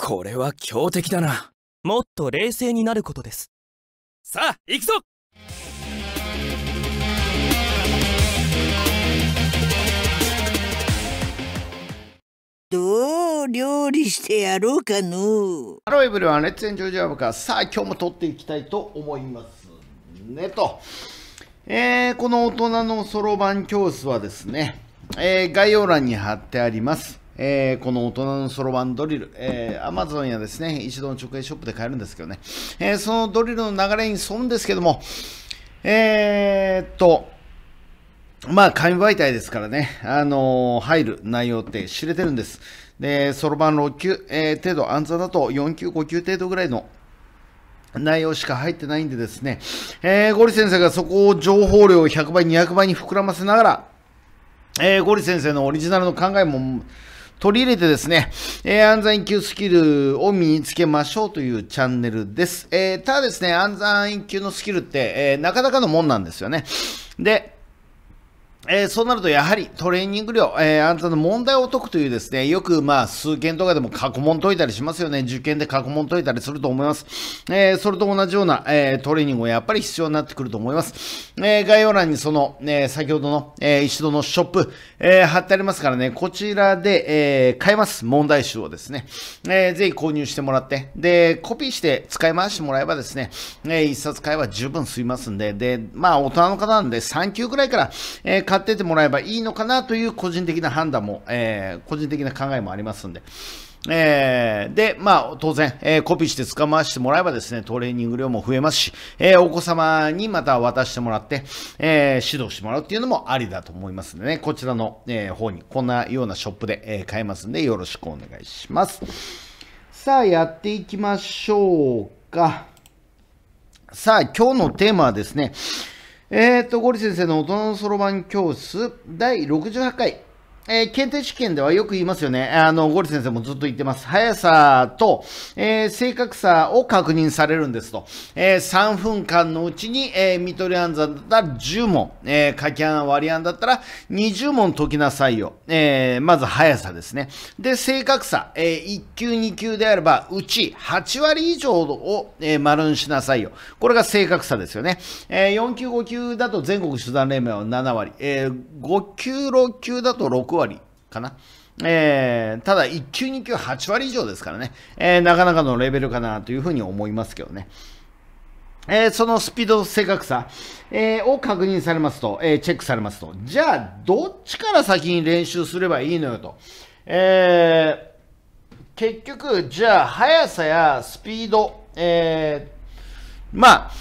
これは強敵だなもっと冷静になることですさあ行くぞどう料理してやろうかのハローエブリワンレッツエンジョイジャブカさあ今日も撮っていきたいと思いますねとえー、この大人のそろばん教室はですね、えー、概要欄に貼ってありますえー、この大人のそろばんドリル、えー、Amazon やですね、一度の直営ショップで買えるんですけどね、えー、そのドリルの流れに沿うんですけども、えー、っと、まあ、紙媒体ですからね、あのー、入る内容って知れてるんです。で、そろばん6級、えー、程度、暗算だと4級、5級程度ぐらいの内容しか入ってないんでですね、えー、ゴリ先生がそこを情報量を100倍、200倍に膨らませながら、えー、ゴリ先生のオリジナルの考えも取り入れてですね、えー、暗算級スキルを身につけましょうというチャンネルです。えー、ただですね、安全1級のスキルって、えー、なかなかのもんなんですよね。で、えー、そうなるとやはりトレーニング量、えー、あなたの問題を解くというですね、よくまあ数件とかでも過去問解いたりしますよね。受験で過去問解いたりすると思います。えー、それと同じような、えトレーニングもやっぱり必要になってくると思います。え概要欄にその、え先ほどの、え一度のショップ、え貼ってありますからね、こちらで、え買えます。問題集をですね、えー、ぜひ購入してもらって、で、コピーして使い回してもらえばですね、えー、一冊買えば十分済みますんで、で、まあ大人の方なんで3級くらいから、えー買っててもらえばいいのかなという個人的な判断も、えー、個人的な考えもありますんで。えー、で、まあ、当然、えー、コピーして捕まわしてもらえばですね、トレーニング量も増えますし、えー、お子様にまた渡してもらって、え指導してもらうっていうのもありだと思いますんでね、こちらの、え方に、こんなようなショップで、え買えますんで、よろしくお願いします。さあ、やっていきましょうか。さあ、今日のテーマはですね、えー、っと、ゴリ先生の大人のそろばん教室第68回、えー、検定試験ではよく言いますよね。あの、ゴリ先生もずっと言ってます。速さと、えー、正確さを確認されるんですと。えー、3分間のうちに、えー、ミトリ暗算だったら10問、えー、書き案割り案だったら20問解きなさいよ。えー、まず速さですね。で、正確さ、えー、1級2級であれば、うち8割以上を、えー、丸にしなさいよ。これが正確さですよね。えー、4級5級だと全国手段連盟は7割。えー、5級6級だと6割。割かな。えー、ただ、1級、2級8割以上ですからね、えー、なかなかのレベルかなというふうに思いますけどね。えー、そのスピード、正確さ、えー、を確認されますと、えー、チェックされますと、じゃあ、どっちから先に練習すればいいのよと。え結局、じゃあ、速さやスピード、えま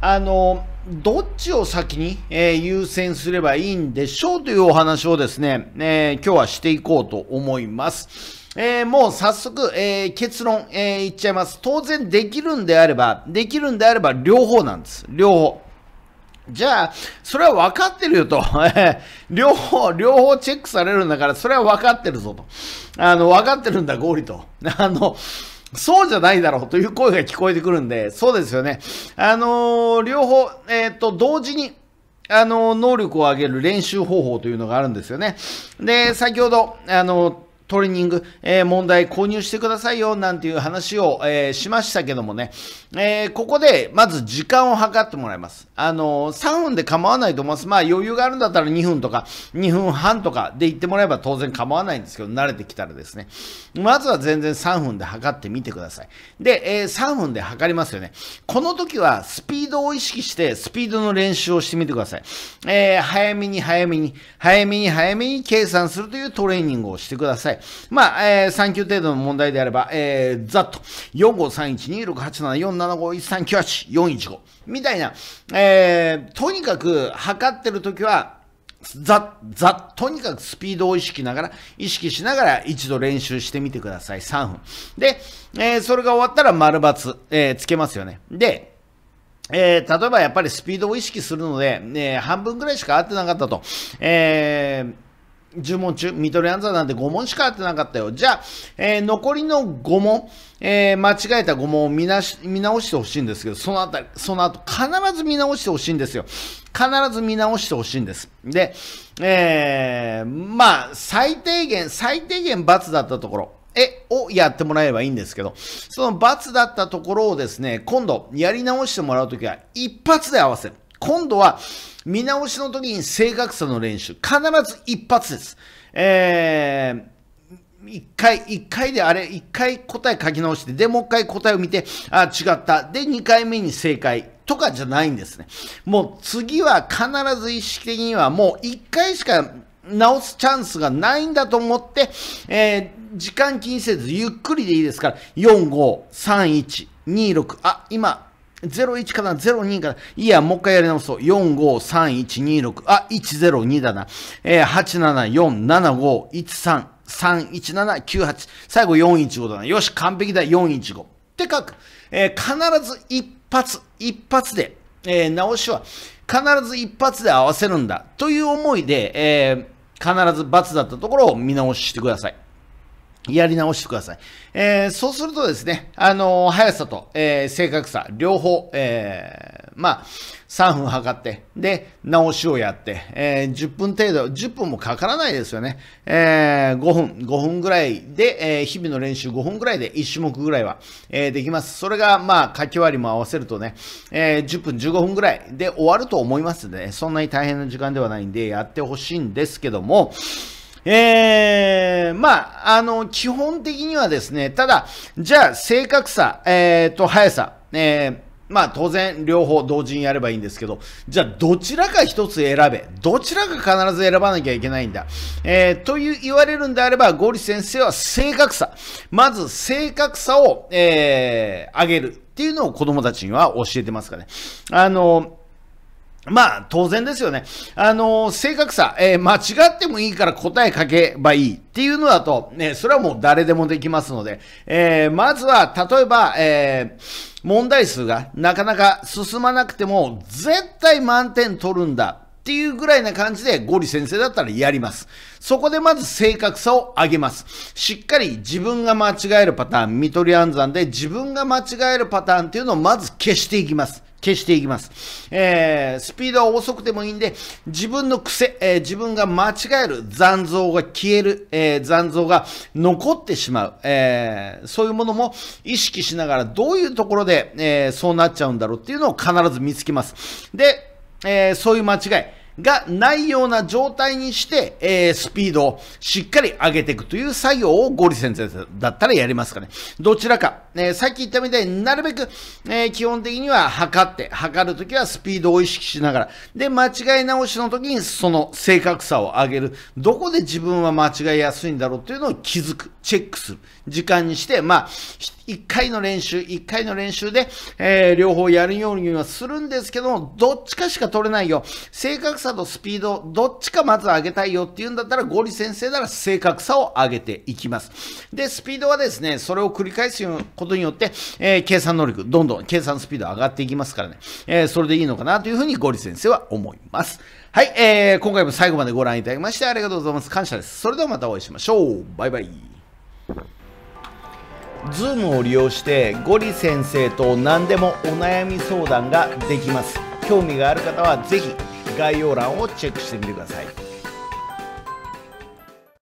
あ、あの、どっちを先に、えー、優先すればいいんでしょうというお話をですね、えー、今日はしていこうと思います。えー、もう早速、えー、結論、えー、言っちゃいます。当然できるんであれば、できるんであれば両方なんです。両方。じゃあ、それは分かってるよと。両方、両方チェックされるんだから、それは分かってるぞと。あの、分かってるんだ、合理と。あの、そうじゃないだろうという声が聞こえてくるんで、そうですよね。あのー、両方、えっ、ー、と、同時に、あのー、能力を上げる練習方法というのがあるんですよね。で、先ほど、あのトレーニング、えー、問題購入してくださいよ、なんていう話を、えー、しましたけどもね、えー、ここで、まず時間を測ってもらいます。あの3分で構わないと思います。まあ、余裕があるんだったら2分とか、2分半とかで言ってもらえば当然構わないんですけど、慣れてきたらですね、まずは全然3分で測ってみてください。で、え3分で測りますよね。この時は、スピードを意識して、スピードの練習をしてみてください。え早めに早めに、早めに早めに計算するというトレーニングをしてください。まあ、えー、3級程度の問題であれば、えー、ざっと、45312687474398415415みたいな、えー、とにかく測ってるときは、ざ、ざ、とにかくスピードを意識ながら、意識しながら一度練習してみてください。3分。で、えー、それが終わったら丸×、えー、つけますよね。で、えー、例えばやっぱりスピードを意識するので、えー、半分ぐらいしか合ってなかったと。えー10問中、ミドルアンザーなんて5問しかってなかったよ。じゃあ、えー、残りの5問、えー、間違えた5問を見なし見直してほしいんですけど、そのあたり、その後、必ず見直してほしいんですよ。必ず見直してほしいんです。で、えー、まあ、最低限、最低限罰だったところ、えをやってもらえばいいんですけど、その罰だったところをですね、今度やり直してもらうときは一発で合わせる。今度は見直しの時に正確さの練習、必ず一発です。えー一回、一回であれ、一回答え書き直して、で、もう一回答えを見て、あ、違った。で、二回目に正解。とかじゃないんですね。もう次は必ず意識的にはもう1回しか直すチャンスがないんだと思って、えー、時間気にせずゆっくりでいいですから、4、5、3、1、2、6、あ、今、01かな ?02 かないや、もう一回やり直そう。453126。あ、102だな。えー、8 7 4 7 5 1 3 3 1 7 9 8最後415だな。よし、完璧だ。415。って書く。えー、必ず一発、一発で、えー、直しは必ず一発で合わせるんだ。という思いで、えー、必ず罰だったところを見直してください。やり直してください。えー、そうするとですね、あのー、速さと、えー、正確さ、両方、えー、まあ、3分測って、で、直しをやって、えー、10分程度、10分もかからないですよね。えー、5分、5分ぐらいで、えー、日々の練習5分ぐらいで1種目ぐらいは、えー、できます。それが、まあ、書き割りも合わせるとね、えー、10分、15分ぐらいで終わると思いますので、ね、そんなに大変な時間ではないんで、やってほしいんですけども、えー、まあ、あの、基本的にはですね、ただ、じゃあ、正確さ、ええー、と、速さ、えー、まあ当然両方同時にやればいいんですけど、じゃあどちらか一つ選べ。どちらか必ず選ばなきゃいけないんだ。えー、という言われるんであれば、ゴリ先生は正確さ。まず正確さを、えー、上げるっていうのを子供たちには教えてますかね。あの、まあ、当然ですよね。あのー、正確さ、えー、間違ってもいいから答え書けばいいっていうのだと、ね、それはもう誰でもできますので、えー、まずは、例えば、え問題数がなかなか進まなくても、絶対満点取るんだっていうぐらいな感じでゴリ先生だったらやります。そこでまず正確さを上げます。しっかり自分が間違えるパターン、見取り暗算で自分が間違えるパターンっていうのをまず消していきます。消していきます。えー、スピードは遅くてもいいんで、自分の癖、えー、自分が間違える残像が消える、えー、残像が残ってしまう、えそういうものも意識しながらどういうところで、えそうなっちゃうんだろうっていうのを必ず見つけます。で、えそういう間違い。がないような状態にして、えー、スピードをしっかり上げていくという作業をゴリ先生だったらやりますかね。どちらか、えー、さっき言ったみたいになるべく、えー、基本的には測って、測るときはスピードを意識しながら、で、間違い直しのときにその正確さを上げる。どこで自分は間違いやすいんだろうというのを気づく、チェックする。時間にして、まあ、1回の練習、1回の練習で、え両方やるようにはするんですけども、どっちかしか取れないよ。正確さとスピード、どっちかまず上げたいよっていうんだったら、ゴリ先生なら正確さを上げていきます。で、スピードはですね、それを繰り返すことによって、えー、計算能力、どんどん計算スピード上がっていきますからね、えー、それでいいのかなというふうにゴリ先生は思います。はい、えー、今回も最後までご覧いただきましてありがとうございます。感謝です。それではまたお会いしましょう。バイバイ。Zoom を利用してゴリ先生と何でもお悩み相談ができます興味がある方は是非概要欄をチェックしてみてください